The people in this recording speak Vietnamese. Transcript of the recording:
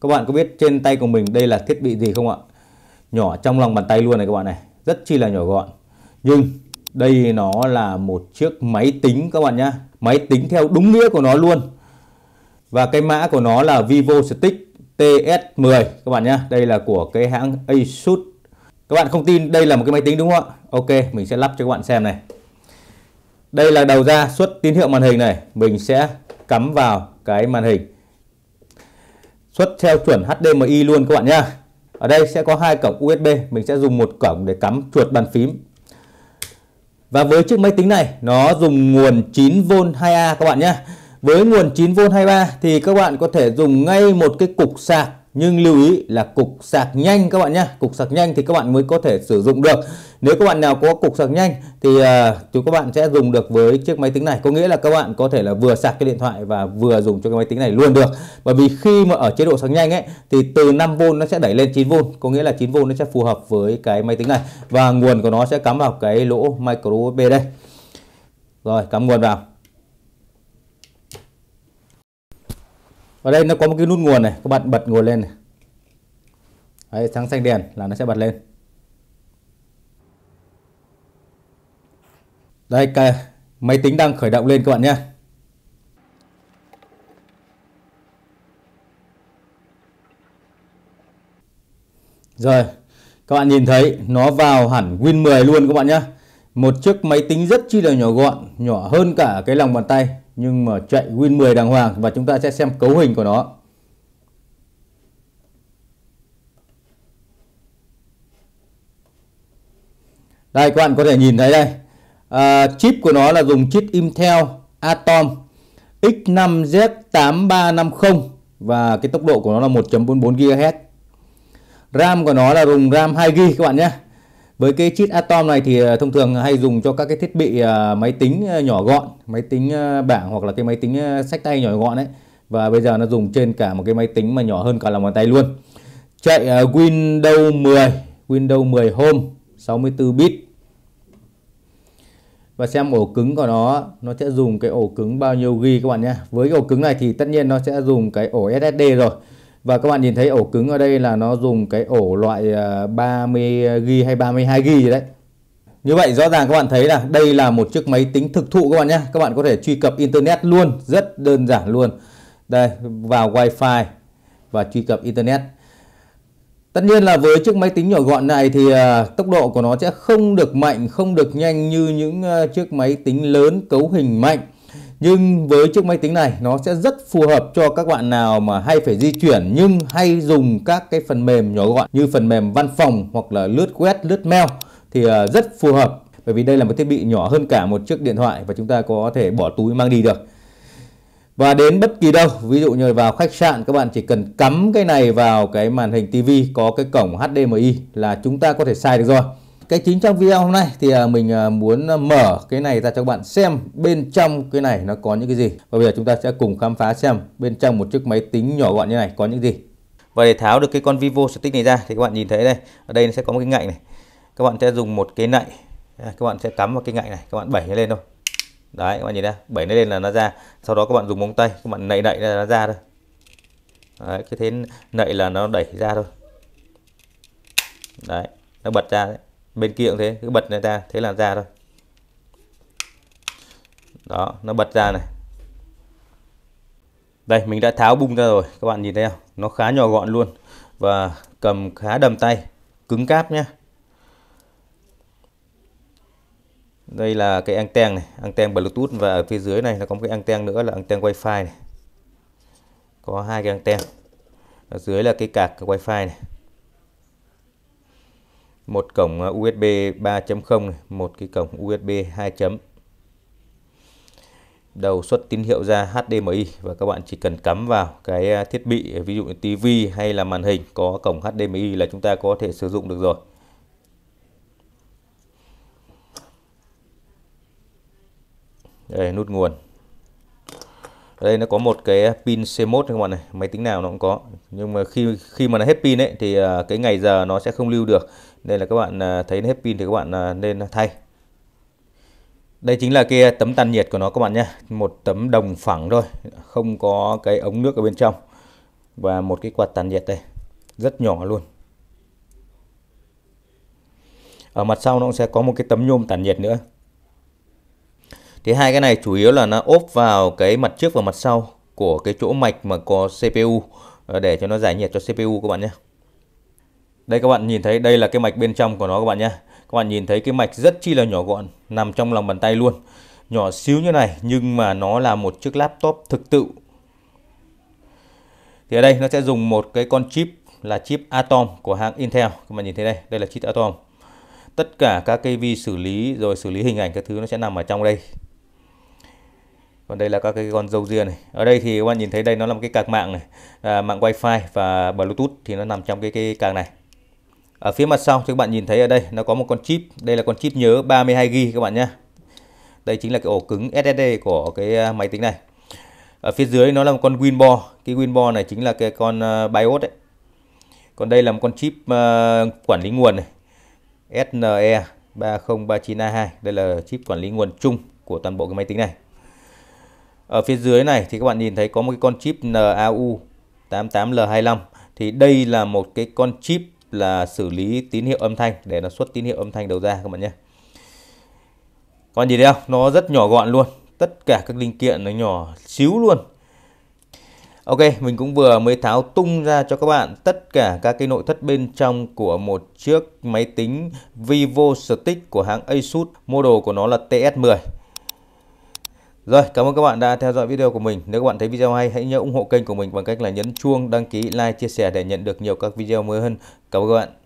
Các bạn có biết trên tay của mình đây là thiết bị gì không ạ? Nhỏ trong lòng bàn tay luôn này các bạn này. Rất chi là nhỏ gọn. Nhưng đây nó là một chiếc máy tính các bạn nhé. Máy tính theo đúng nghĩa của nó luôn. Và cái mã của nó là Vivo Stick TS10 các bạn nhé. Đây là của cái hãng Asus. Các bạn không tin đây là một cái máy tính đúng không ạ? Ok, mình sẽ lắp cho các bạn xem này. Đây là đầu ra xuất tín hiệu màn hình này. Mình sẽ cắm vào cái màn hình xuất theo chuẩn HDMI luôn các bạn nhé ở đây sẽ có hai cổng USB mình sẽ dùng một cổng để cắm chuột bàn phím và với chiếc máy tính này nó dùng nguồn 9V 2A các bạn nhé với nguồn 9V 2A thì các bạn có thể dùng ngay một cái cục sạc nhưng lưu ý là cục sạc nhanh các bạn nhé cục sạc nhanh thì các bạn mới có thể sử dụng được nếu các bạn nào có cục sạc nhanh thì uh, chúng các bạn sẽ dùng được với chiếc máy tính này có nghĩa là các bạn có thể là vừa sạc cái điện thoại và vừa dùng cho cái máy tính này luôn được bởi vì khi mà ở chế độ sạc nhanh ấy thì từ 5V nó sẽ đẩy lên 9V có nghĩa là 9V nó sẽ phù hợp với cái máy tính này và nguồn của nó sẽ cắm vào cái lỗ micro USB đây rồi cắm nguồn vào ở đây nó có một cái nút nguồn này các bạn bật nguồn lên này Đấy, trắng xanh đèn là nó sẽ bật lên đây cái máy tính đang khởi động lên các bạn nhé rồi các bạn nhìn thấy nó vào hẳn Win 10 luôn các bạn nhé một chiếc máy tính rất chi là nhỏ gọn nhỏ hơn cả cái lòng bàn tay nhưng mà chạy Win 10 đàng hoàng và chúng ta sẽ xem cấu hình của nó. Đây các bạn có thể nhìn thấy đây. À, chip của nó là dùng chip Intel Atom X5Z8350 và cái tốc độ của nó là 1.44 GHz. RAM của nó là dùng RAM 2GB các bạn nhé. Với cái chip Atom này thì à, thông thường hay dùng cho các cái thiết bị à, máy tính à, nhỏ gọn, máy tính bảng hoặc là cái máy tính sách tay nhỏ gọn đấy. Và bây giờ nó dùng trên cả một cái máy tính mà nhỏ hơn cả lòng bàn tay luôn. Chạy Windows 10, Windows 10 Home 64 bit. Và xem ổ cứng của nó, nó sẽ dùng cái ổ cứng bao nhiêu GB các bạn nhé. Với cái ổ cứng này thì tất nhiên nó sẽ dùng cái ổ SSD rồi. Và các bạn nhìn thấy ổ cứng ở đây là nó dùng cái ổ loại 30GB à, hay 32GB gì đấy. Như vậy rõ ràng các bạn thấy là đây là một chiếc máy tính thực thụ các bạn nhé. Các bạn có thể truy cập Internet luôn, rất đơn giản luôn. Đây, vào Wi-Fi và truy cập Internet. Tất nhiên là với chiếc máy tính nhỏ gọn này thì à, tốc độ của nó sẽ không được mạnh, không được nhanh như những à, chiếc máy tính lớn cấu hình mạnh nhưng với chiếc máy tính này nó sẽ rất phù hợp cho các bạn nào mà hay phải di chuyển nhưng hay dùng các cái phần mềm nhỏ gọn như phần mềm văn phòng hoặc là lướt web, lướt mail thì à, rất phù hợp bởi vì đây là một thiết bị nhỏ hơn cả một chiếc điện thoại và chúng ta có thể bỏ túi mang đi được. Và đến bất kỳ đâu, ví dụ như vào khách sạn các bạn chỉ cần cắm cái này vào cái màn hình tivi có cái cổng HDMI là chúng ta có thể xài được rồi cái chính trong video hôm nay thì à, mình à, muốn à, mở cái này ra cho các bạn xem bên trong cái này nó có những cái gì và bây giờ chúng ta sẽ cùng khám phá xem bên trong một chiếc máy tính nhỏ gọn như này có những gì và để tháo được cái con Vivo Stick này ra thì các bạn nhìn thấy đây ở đây nó sẽ có một cái ngạnh này các bạn sẽ dùng một cái nạy các bạn sẽ cắm vào cái ngạnh này các bạn bẩy nó lên thôi đấy các bạn nhìn ra bẩy nó lên là nó ra sau đó các bạn dùng móng tay các bạn nạy nạy là nó ra thôi đấy, cái thế nạy là nó đẩy ra thôi đấy nó bật ra đấy bên kia cũng thế cứ bật này ra thế là ra thôi đó nó bật ra này đây mình đã tháo bung ra rồi các bạn nhìn thấy không nó khá nhỏ gọn luôn và cầm khá đầm tay cứng cáp nhé đây là cái anten này anten bluetooth và ở phía dưới này nó có một cái anten nữa là anten wifi này có hai cái anten ở dưới là cái cạc wifi này một cổng USB 3.0 này, một cái cổng USB 2 chấm đầu xuất tín hiệu ra HDMI và các bạn chỉ cần cắm vào cái uh, thiết bị ví dụ như TV hay là màn hình có cổng HDMI là chúng ta có thể sử dụng được rồi. Đây nút nguồn ở đây nó có một cái pin C1 các bạn này máy tính nào nó cũng có nhưng mà khi khi mà nó hết pin ấy thì à, cái ngày giờ nó sẽ không lưu được nên là các bạn à, thấy nó hết pin thì các bạn à, nên thay đây chính là cái tấm tàn nhiệt của nó các bạn nhé một tấm đồng phẳng thôi không có cái ống nước ở bên trong và một cái quạt tàn nhiệt đây rất nhỏ luôn ở mặt sau nó cũng sẽ có một cái tấm nhôm tản nhiệt nữa thì hai cái này chủ yếu là nó ốp vào cái mặt trước và mặt sau của cái chỗ mạch mà có CPU ờ, để cho nó giải nhiệt cho CPU các bạn nhé. Đây các bạn nhìn thấy đây là cái mạch bên trong của nó các bạn nhé. Các bạn nhìn thấy cái mạch rất chi là nhỏ gọn, nằm trong lòng bàn tay luôn. Nhỏ xíu như này nhưng mà nó là một chiếc laptop thực tự. Thì ở đây nó sẽ dùng một cái con chip là chip Atom của hãng Intel. Các bạn nhìn thấy đây, đây là chip Atom. Tất cả các cái vi xử lý rồi xử lý hình ảnh các thứ nó sẽ nằm ở trong đây còn đây là các cái con dâu ria này ở đây thì các bạn nhìn thấy đây nó là một cái cạc mạng này à, mạng fi và bluetooth thì nó nằm trong cái cái cạc này ở phía mặt sau thì các bạn nhìn thấy ở đây nó có một con chip đây là con chip nhớ 32 g các bạn nhé đây chính là cái ổ cứng SSD của cái à, máy tính này ở phía dưới nó là một con Winbo cái Winbo này chính là cái con à, BIOS đấy còn đây là một con chip à, quản lý nguồn này SNE 3039A2 đây là chip quản lý nguồn chung của toàn bộ cái máy tính này ở phía dưới này thì các bạn nhìn thấy có một cái con chip NAU 88L25 thì đây là một cái con chip là xử lý tín hiệu âm thanh để nó xuất tín hiệu âm thanh đầu ra các bạn nhé còn gì đây không nó rất nhỏ gọn luôn tất cả các linh kiện nó nhỏ xíu luôn Ok, mình cũng vừa mới tháo tung ra cho các bạn tất cả các cái nội thất bên trong của một chiếc máy tính Vivo Stick của hãng Asus. Model của nó là TS10. Rồi, cảm ơn các bạn đã theo dõi video của mình. Nếu các bạn thấy video hay, hãy nhớ ủng hộ kênh của mình bằng cách là nhấn chuông, đăng ký, like, chia sẻ để nhận được nhiều các video mới hơn. Cảm ơn các bạn.